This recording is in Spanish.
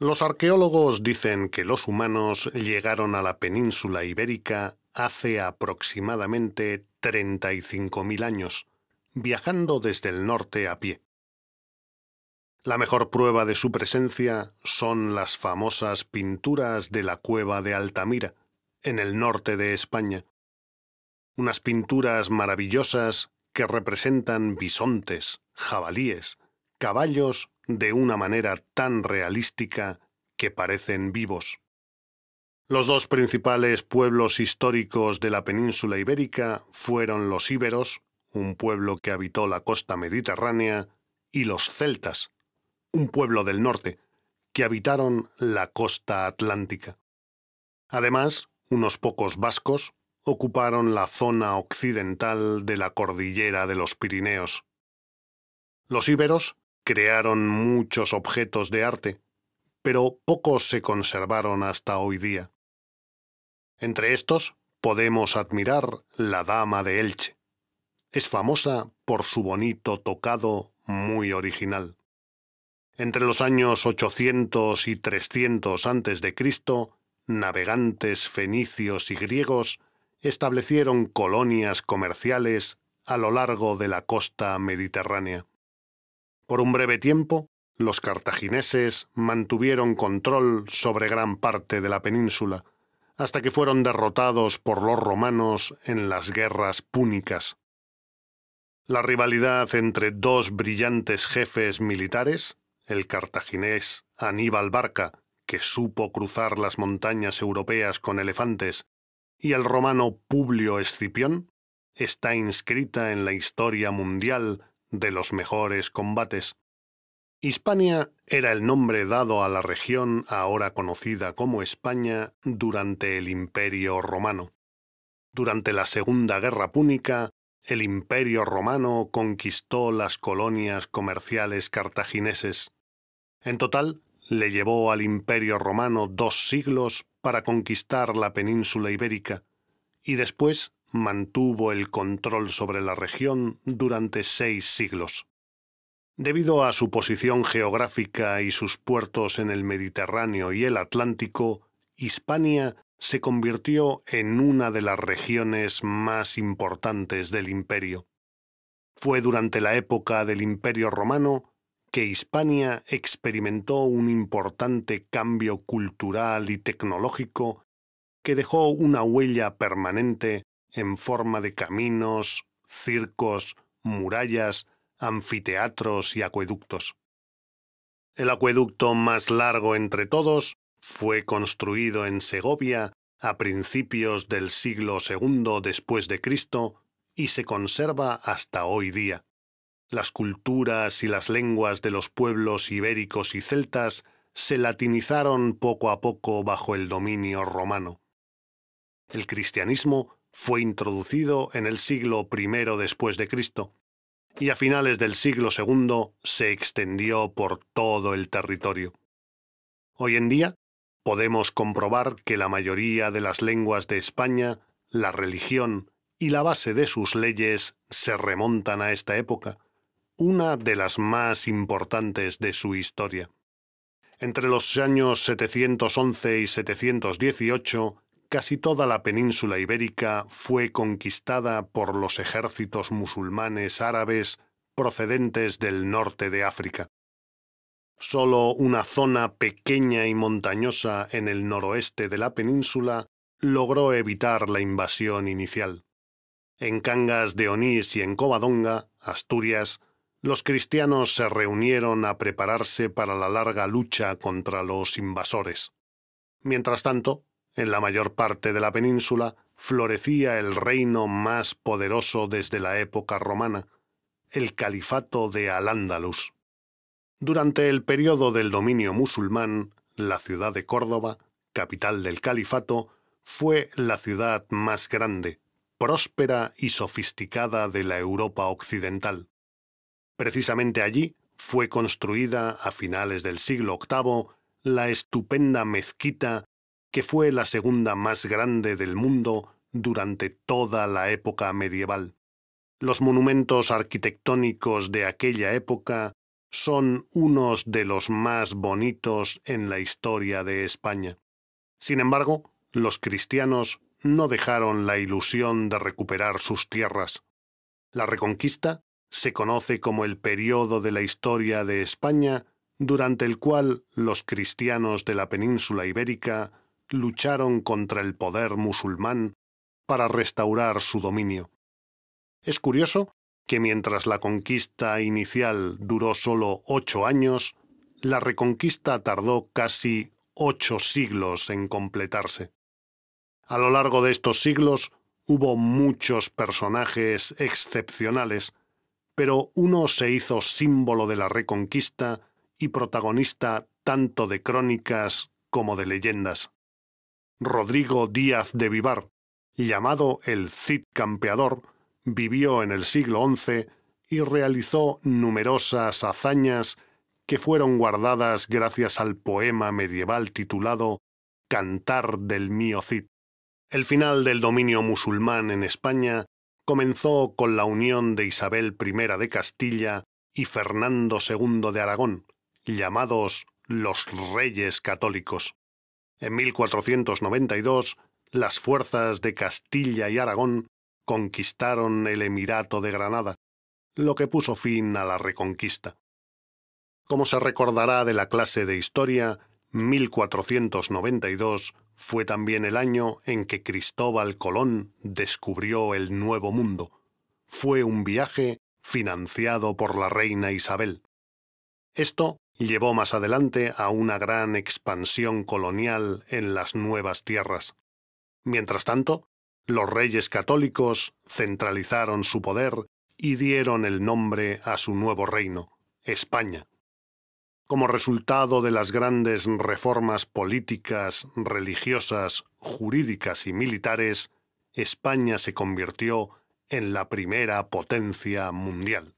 Los arqueólogos dicen que los humanos llegaron a la península ibérica hace aproximadamente 35.000 años, viajando desde el norte a pie. La mejor prueba de su presencia son las famosas pinturas de la cueva de Altamira, en el norte de España. Unas pinturas maravillosas que representan bisontes, jabalíes, caballos de una manera tan realística que parecen vivos. Los dos principales pueblos históricos de la península ibérica fueron los íberos, un pueblo que habitó la costa mediterránea, y los celtas, un pueblo del norte, que habitaron la costa atlántica. Además, unos pocos vascos ocuparon la zona occidental de la cordillera de los Pirineos. Los íberos crearon muchos objetos de arte, pero pocos se conservaron hasta hoy día. Entre estos podemos admirar la Dama de Elche. Es famosa por su bonito tocado muy original. Entre los años 800 y 300 antes de Cristo, navegantes fenicios y griegos establecieron colonias comerciales a lo largo de la costa mediterránea. Por un breve tiempo, los cartagineses mantuvieron control sobre gran parte de la península, hasta que fueron derrotados por los romanos en las guerras púnicas. La rivalidad entre dos brillantes jefes militares, el cartaginés Aníbal Barca, que supo cruzar las montañas europeas con elefantes, y el romano Publio Escipión, está inscrita en la historia mundial de los mejores combates. Hispania era el nombre dado a la región ahora conocida como España durante el Imperio romano. Durante la Segunda Guerra Púnica, el Imperio romano conquistó las colonias comerciales cartagineses. En total, le llevó al Imperio romano dos siglos para conquistar la península ibérica, y después mantuvo el control sobre la región durante seis siglos. Debido a su posición geográfica y sus puertos en el Mediterráneo y el Atlántico, Hispania se convirtió en una de las regiones más importantes del imperio. Fue durante la época del imperio romano que Hispania experimentó un importante cambio cultural y tecnológico que dejó una huella permanente en forma de caminos, circos, murallas, anfiteatros y acueductos. El acueducto más largo entre todos fue construido en Segovia a principios del siglo II después de Cristo y se conserva hasta hoy día. Las culturas y las lenguas de los pueblos ibéricos y celtas se latinizaron poco a poco bajo el dominio romano. El cristianismo fue introducido en el siglo I después de Cristo y a finales del siglo II se extendió por todo el territorio. Hoy en día podemos comprobar que la mayoría de las lenguas de España, la religión y la base de sus leyes se remontan a esta época, una de las más importantes de su historia. Entre los años 711 y 718 casi toda la península ibérica fue conquistada por los ejércitos musulmanes árabes procedentes del norte de África. Solo una zona pequeña y montañosa en el noroeste de la península logró evitar la invasión inicial. En Cangas de Onís y en Covadonga, Asturias, los cristianos se reunieron a prepararse para la larga lucha contra los invasores. Mientras tanto, en la mayor parte de la península florecía el reino más poderoso desde la época romana, el califato de Al-Ándalus. Durante el periodo del dominio musulmán, la ciudad de Córdoba, capital del califato, fue la ciudad más grande, próspera y sofisticada de la Europa occidental. Precisamente allí fue construida a finales del siglo VIII la estupenda mezquita que fue la segunda más grande del mundo durante toda la época medieval. Los monumentos arquitectónicos de aquella época son unos de los más bonitos en la historia de España. Sin embargo, los cristianos no dejaron la ilusión de recuperar sus tierras. La Reconquista se conoce como el periodo de la historia de España durante el cual los cristianos de la península ibérica lucharon contra el poder musulmán para restaurar su dominio. Es curioso que mientras la conquista inicial duró solo ocho años, la reconquista tardó casi ocho siglos en completarse. A lo largo de estos siglos hubo muchos personajes excepcionales, pero uno se hizo símbolo de la reconquista y protagonista tanto de crónicas como de leyendas. Rodrigo Díaz de Vivar, llamado el Cid Campeador, vivió en el siglo XI y realizó numerosas hazañas que fueron guardadas gracias al poema medieval titulado Cantar del mío Cid. El final del dominio musulmán en España comenzó con la unión de Isabel I de Castilla y Fernando II de Aragón, llamados los Reyes Católicos. En 1492, las fuerzas de Castilla y Aragón conquistaron el Emirato de Granada, lo que puso fin a la Reconquista. Como se recordará de la clase de historia, 1492 fue también el año en que Cristóbal Colón descubrió el Nuevo Mundo. Fue un viaje financiado por la reina Isabel. Esto llevó más adelante a una gran expansión colonial en las nuevas tierras. Mientras tanto, los reyes católicos centralizaron su poder y dieron el nombre a su nuevo reino, España. Como resultado de las grandes reformas políticas, religiosas, jurídicas y militares, España se convirtió en la primera potencia mundial.